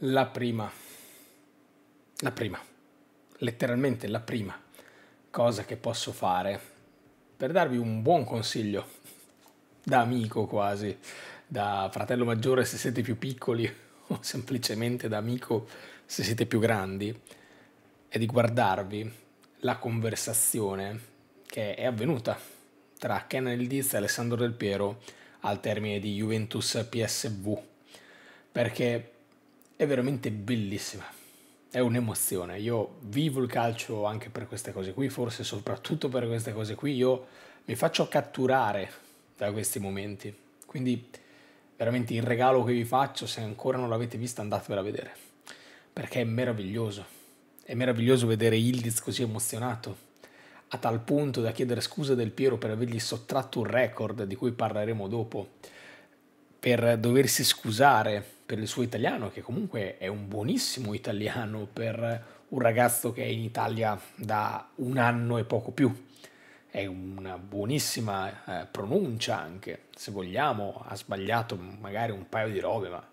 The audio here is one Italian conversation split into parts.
la prima, la prima, letteralmente la prima cosa che posso fare per darvi un buon consiglio, da amico quasi, da fratello maggiore se siete più piccoli o semplicemente da amico se siete più grandi, è di guardarvi la conversazione che è avvenuta tra Ken Ildiz e Alessandro Del Piero al termine di Juventus PSV, perché è veramente bellissima. È un'emozione. Io vivo il calcio anche per queste cose qui, forse soprattutto per queste cose qui. Io mi faccio catturare da questi momenti. Quindi veramente il regalo che vi faccio, se ancora non l'avete vista, andatevela a vedere. Perché è meraviglioso. È meraviglioso vedere Ildiz così emozionato, a tal punto da chiedere scusa del Piero per avergli sottratto un record di cui parleremo dopo, per doversi scusare per il suo italiano, che comunque è un buonissimo italiano per un ragazzo che è in Italia da un anno e poco più. È una buonissima eh, pronuncia anche, se vogliamo, ha sbagliato magari un paio di robe, ma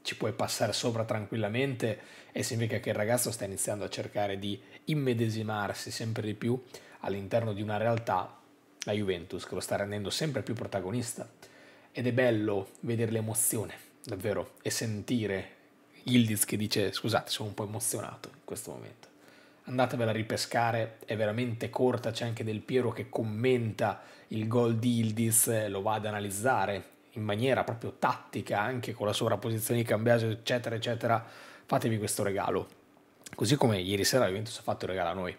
ci puoi passare sopra tranquillamente e significa che il ragazzo sta iniziando a cercare di immedesimarsi sempre di più all'interno di una realtà, la Juventus, che lo sta rendendo sempre più protagonista. Ed è bello vedere l'emozione davvero e sentire Ildiz che dice scusate sono un po' emozionato in questo momento. Andatevela a ripescare, è veramente corta, c'è anche Del Piero che commenta il gol di Ildiz, eh, lo va ad analizzare in maniera proprio tattica, anche con la sovrapposizione di cambiaggio, eccetera, eccetera. Fatevi questo regalo. Così come ieri sera la Juventus ha fatto il regalo a noi,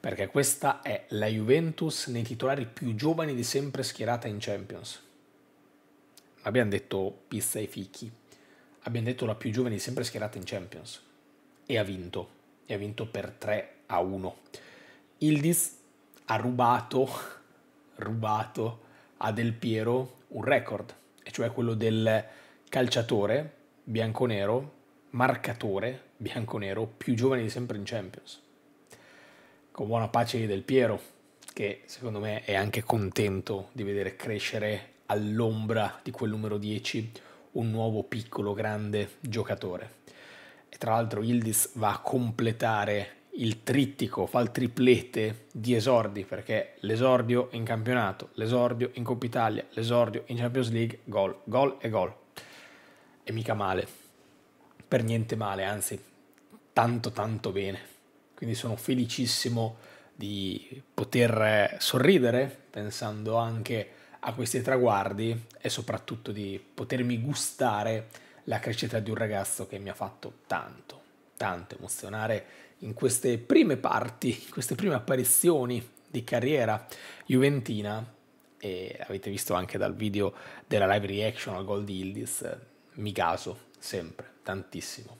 perché questa è la Juventus nei titolari più giovani di sempre schierata in Champions abbiamo detto pizza e fichi, abbiamo detto la più giovane sempre schierata in Champions e ha vinto, e ha vinto per 3 a 1. Ildiz ha rubato, rubato a Del Piero un record, e cioè quello del calciatore bianconero, marcatore bianconero più giovane di sempre in Champions. Con buona pace di Del Piero, che secondo me è anche contento di vedere crescere all'ombra di quel numero 10 un nuovo piccolo grande giocatore. E tra l'altro Ildis va a completare il trittico, fa il triplete di esordi, perché l'esordio in campionato, l'esordio in Coppa Italia, l'esordio in Champions League, gol, gol e gol. E mica male, per niente male, anzi tanto tanto bene. Quindi sono felicissimo di poter sorridere pensando anche a questi traguardi e soprattutto di potermi gustare la crescita di un ragazzo che mi ha fatto tanto, tanto emozionare in queste prime parti, in queste prime apparizioni di carriera juventina e avete visto anche dal video della live reaction al gol di Ildis, mi caso sempre, tantissimo,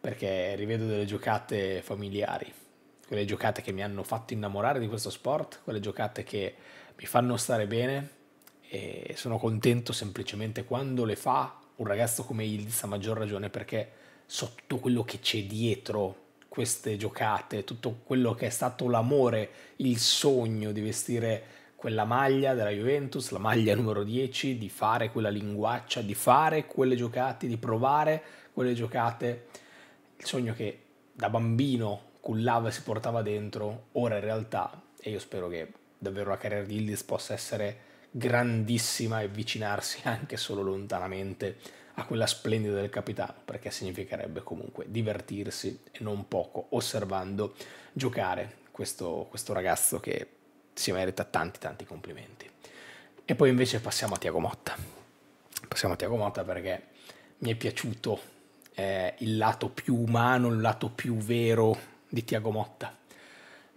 perché rivedo delle giocate familiari, quelle giocate che mi hanno fatto innamorare di questo sport, quelle giocate che mi fanno stare bene e sono contento semplicemente quando le fa un ragazzo come Ildiz ha maggior ragione perché sotto quello che c'è dietro queste giocate, tutto quello che è stato l'amore, il sogno di vestire quella maglia della Juventus, la maglia numero 10, di fare quella linguaccia, di fare quelle giocate, di provare quelle giocate, il sogno che da bambino cullava e si portava dentro, ora in realtà, e io spero che davvero la carriera di Ildiz possa essere grandissima e avvicinarsi anche solo lontanamente a quella splendida del capitano, perché significherebbe comunque divertirsi e non poco osservando giocare questo, questo ragazzo che si merita tanti tanti complimenti. E poi invece passiamo a Tiago Motta. Passiamo a Tiago Motta perché mi è piaciuto eh, il lato più umano, il lato più vero di Tiago Motta.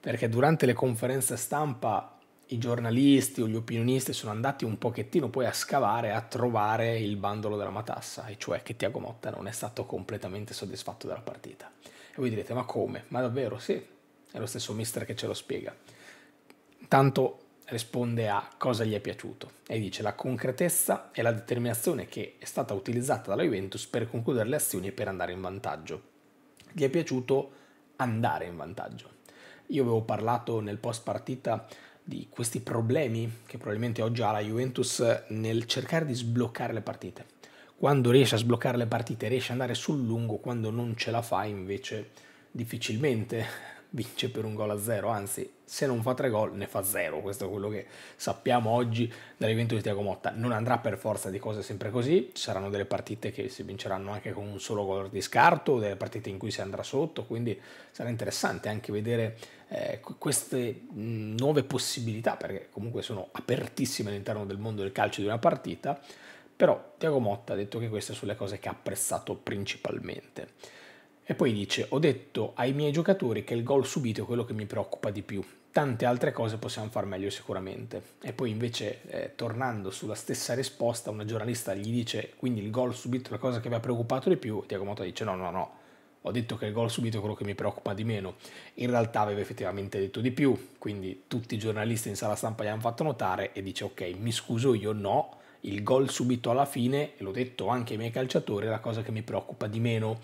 Perché durante le conferenze stampa i giornalisti o gli opinionisti sono andati un pochettino poi a scavare, a trovare il bandolo della matassa, e cioè che Tiago Motta non è stato completamente soddisfatto della partita. E voi direte, ma come? Ma davvero sì, è lo stesso mister che ce lo spiega. Tanto risponde a cosa gli è piaciuto e dice la concretezza e la determinazione che è stata utilizzata dalla Juventus per concludere le azioni e per andare in vantaggio. Gli è piaciuto andare in vantaggio. Io avevo parlato nel post partita di questi problemi che probabilmente oggi ha la Juventus nel cercare di sbloccare le partite. Quando riesce a sbloccare le partite riesce ad andare sul lungo, quando non ce la fa invece difficilmente vince per un gol a zero, anzi se non fa tre gol ne fa zero, questo è quello che sappiamo oggi dall'evento di Tiago Motta, non andrà per forza di cose sempre così, ci saranno delle partite che si vinceranno anche con un solo gol di scarto, delle partite in cui si andrà sotto, quindi sarà interessante anche vedere eh, queste nuove possibilità, perché comunque sono apertissime all'interno del mondo del calcio di una partita, però Tiago Motta ha detto che queste sono le cose che ha apprezzato principalmente. E poi dice, ho detto ai miei giocatori che il gol subito è quello che mi preoccupa di più, tante altre cose possiamo far meglio sicuramente. E poi invece, eh, tornando sulla stessa risposta, una giornalista gli dice, quindi il gol subito è la cosa che vi ha preoccupato di più, Tiago Motta dice, no, no, no, ho detto che il gol subito è quello che mi preoccupa di meno. In realtà aveva effettivamente detto di più, quindi tutti i giornalisti in sala stampa gli hanno fatto notare e dice, ok, mi scuso io, no, il gol subito alla fine, e l'ho detto anche ai miei calciatori, è la cosa che mi preoccupa di meno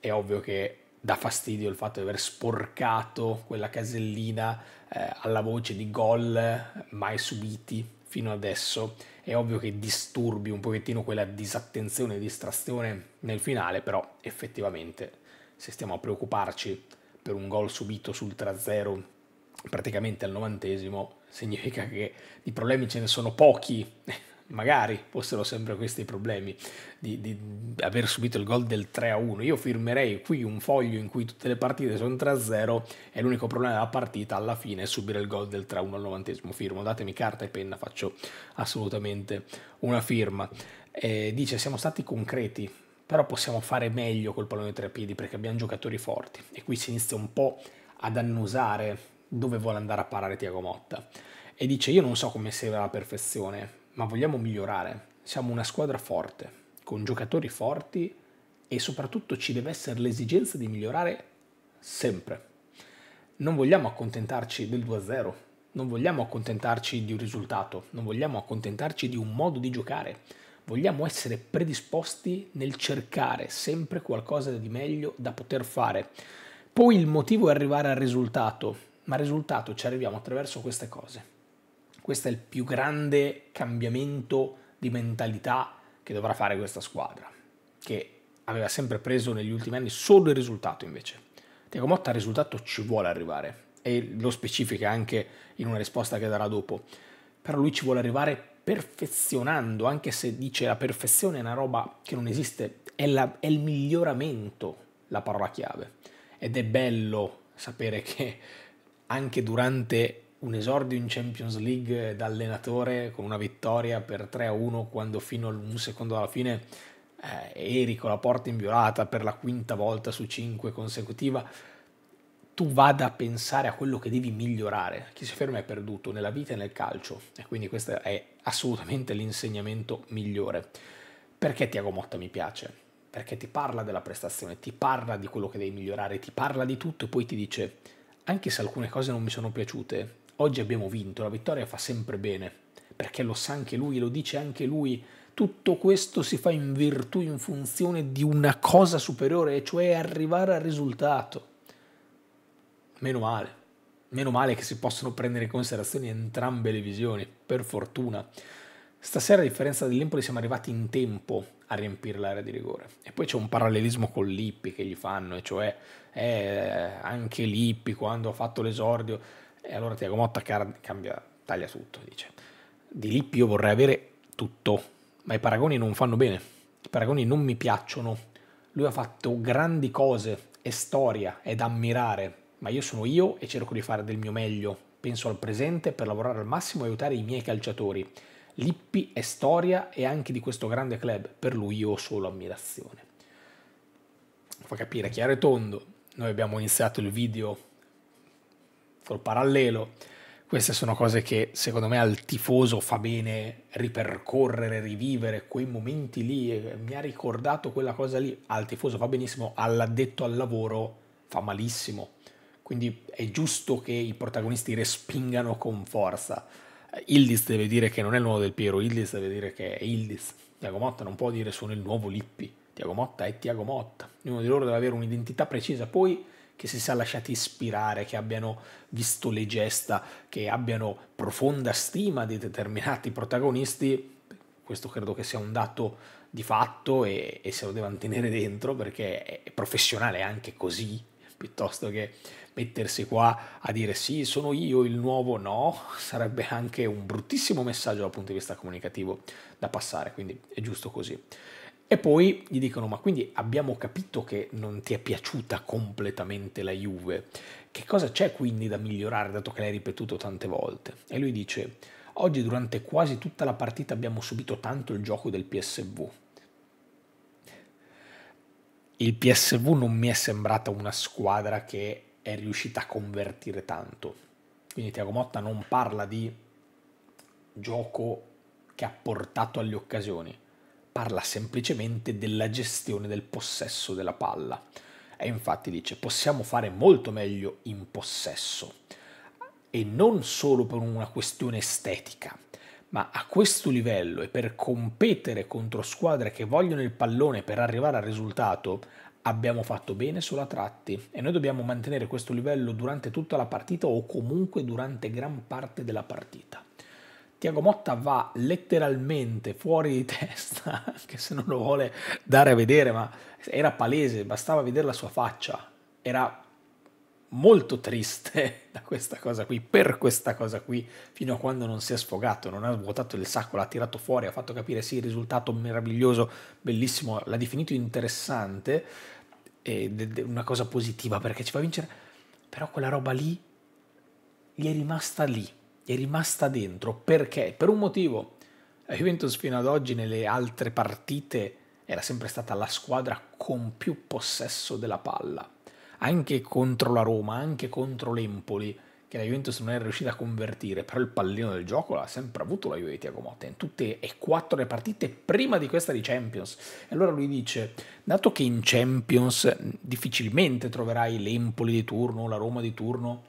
è ovvio che dà fastidio il fatto di aver sporcato quella casellina eh, alla voce di gol mai subiti fino adesso. È ovvio che disturbi un pochettino quella disattenzione e distrazione nel finale, però effettivamente se stiamo a preoccuparci per un gol subito sul 3-0 praticamente al novantesimo, significa che di problemi ce ne sono pochi magari fossero sempre questi i problemi di, di, aver subito il gol del 3-1. Io firmerei qui un foglio in cui tutte le partite sono 3-0 e l'unico problema della partita alla fine è subire il gol del 3-1 al novantesimo. Firmo, datemi carta e penna, faccio assolutamente una firma. Eh, dice siamo stati concreti, però possiamo fare meglio col pallone tre piedi perché abbiamo giocatori forti e qui si inizia un po' ad annusare dove vuole andare a parare Tiago Motta e dice io non so come sia la perfezione ma vogliamo migliorare. Siamo una squadra forte, con giocatori forti e soprattutto ci deve essere l'esigenza di migliorare sempre. Non vogliamo accontentarci del 2-0, non vogliamo accontentarci di un risultato, non vogliamo accontentarci di un modo di giocare. Vogliamo essere predisposti nel cercare sempre qualcosa di meglio da poter fare. Poi il motivo è arrivare al risultato, ma al risultato ci arriviamo attraverso queste cose questo è il più grande cambiamento di mentalità che dovrà fare questa squadra, che aveva sempre preso negli ultimi anni solo il risultato invece. Tiago Motta al risultato ci vuole arrivare e lo specifica anche in una risposta che darà dopo, però lui ci vuole arrivare perfezionando, anche se dice la perfezione è una roba che non esiste, è, la, è il miglioramento la parola chiave ed è bello sapere che anche durante un esordio in Champions League da allenatore con una vittoria per 3-1 quando fino a un secondo alla fine eh, eri con la porta inviolata per la quinta volta su cinque consecutiva, tu vada a pensare a quello che devi migliorare. Chi si ferma è perduto nella vita e nel calcio e quindi questo è assolutamente l'insegnamento migliore. Perché Tiago Motta mi piace? Perché ti parla della prestazione, ti parla di quello che devi migliorare, ti parla di tutto e poi ti dice anche se alcune cose non mi sono piaciute, Oggi abbiamo vinto, la vittoria fa sempre bene, perché lo sa anche lui, lo dice anche lui. Tutto questo si fa in virtù, in funzione di una cosa superiore, e cioè arrivare al risultato. Meno male. Meno male che si possono prendere in considerazione entrambe le visioni, per fortuna. Stasera, a differenza dell'Empoli, siamo arrivati in tempo a riempire l'area di rigore. E poi c'è un parallelismo con Lippi che gli fanno, e cioè eh, anche Lippi quando ha fatto l'esordio e allora Tiago Motta cambia, taglia tutto, dice. Di Lippi io vorrei avere tutto, ma i paragoni non fanno bene, i paragoni non mi piacciono. Lui ha fatto grandi cose, è storia, è da ammirare, ma io sono io e cerco di fare del mio meglio. Penso al presente per lavorare al massimo e aiutare i miei calciatori. Lippi è storia e anche di questo grande club, per lui io ho solo ammirazione. Fa capire chiaro e tondo, noi abbiamo iniziato il video col parallelo. Queste sono cose che secondo me al tifoso fa bene ripercorrere, rivivere quei momenti lì, mi ha ricordato quella cosa lì, al tifoso fa benissimo, all'addetto al lavoro fa malissimo. Quindi è giusto che i protagonisti respingano con forza. Ildiz deve dire che non è il nuovo del Piero, Ildiz deve dire che è Ildiz. Tiago Motta non può dire sono il nuovo Lippi. Tiago Motta è Tiago Motta. Ognuno di loro deve avere un'identità precisa. Poi che si sia lasciati ispirare, che abbiano visto le gesta, che abbiano profonda stima di determinati protagonisti, questo credo che sia un dato di fatto e, e se lo devono tenere dentro perché è, è professionale anche così, piuttosto che mettersi qua a dire sì, sono io il nuovo, no, sarebbe anche un bruttissimo messaggio dal punto di vista comunicativo da passare, quindi è giusto così. E poi gli dicono, ma quindi abbiamo capito che non ti è piaciuta completamente la Juve, che cosa c'è quindi da migliorare dato che l'hai ripetuto tante volte? E lui dice, oggi durante quasi tutta la partita abbiamo subito tanto il gioco del PSV. Il PSV non mi è sembrata una squadra che è riuscita a convertire tanto. Quindi Tiago Motta non parla di gioco che ha portato alle occasioni parla semplicemente della gestione del possesso della palla. E infatti dice possiamo fare molto meglio in possesso e non solo per una questione estetica, ma a questo livello e per competere contro squadre che vogliono il pallone per arrivare al risultato abbiamo fatto bene solo a tratti e noi dobbiamo mantenere questo livello durante tutta la partita o comunque durante gran parte della partita. Tiago Motta va letteralmente fuori di testa, anche se non lo vuole dare a vedere, ma era palese, bastava vedere la sua faccia, era molto triste da questa cosa qui, per questa cosa qui, fino a quando non si è sfogato, non ha svuotato il sacco, l'ha tirato fuori, ha fatto capire sì, il risultato meraviglioso, bellissimo, l'ha definito interessante, e una cosa positiva perché ci fa vincere, però quella roba lì gli è rimasta lì è rimasta dentro perché? Per un motivo. La Juventus fino ad oggi nelle altre partite era sempre stata la squadra con più possesso della palla. Anche contro la Roma, anche contro l'Empoli, che la Juventus non è riuscita a convertire, però il pallino del gioco l'ha sempre avuto la Juve di Tiago Motta in tutte e quattro le partite prima di questa di Champions. E allora lui dice, dato che in Champions difficilmente troverai l'Empoli di turno, la Roma di turno,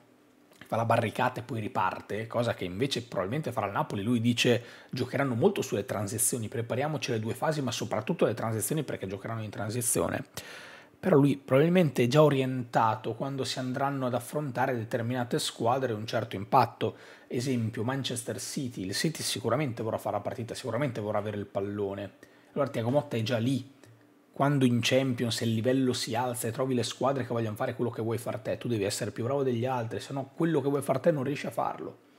fa la barricata e poi riparte, cosa che invece probabilmente farà il Napoli, lui dice giocheranno molto sulle transizioni, prepariamoci le due fasi ma soprattutto le transizioni perché giocheranno in transizione. Però lui probabilmente è già orientato quando si andranno ad affrontare determinate squadre un certo impatto. Esempio Manchester City, il City sicuramente vorrà fare la partita, sicuramente vorrà avere il pallone. Allora Tiago Motta è già lì quando in Champions il livello si alza e trovi le squadre che vogliono fare quello che vuoi far te, tu devi essere più bravo degli altri, se no quello che vuoi far te non riesci a farlo.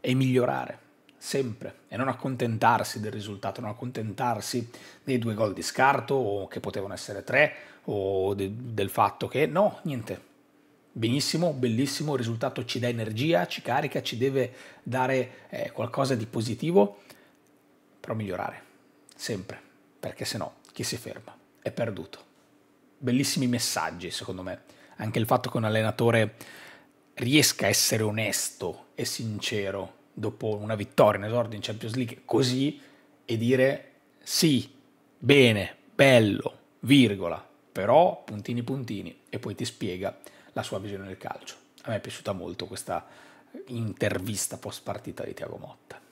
E migliorare, sempre. E non accontentarsi del risultato, non accontentarsi dei due gol di scarto, o che potevano essere tre, o de- del fatto che no, niente. Benissimo, bellissimo, il risultato ci dà energia, ci carica, ci deve dare eh, qualcosa di positivo, però migliorare, sempre, perché se no chi si ferma? è perduto. Bellissimi messaggi, secondo me. Anche il fatto che un allenatore riesca a essere onesto e sincero dopo una vittoria in esordio in Champions League così e dire sì, bene, bello, virgola, però puntini puntini e poi ti spiega la sua visione del calcio. A me è piaciuta molto questa intervista post partita di Tiago Motta.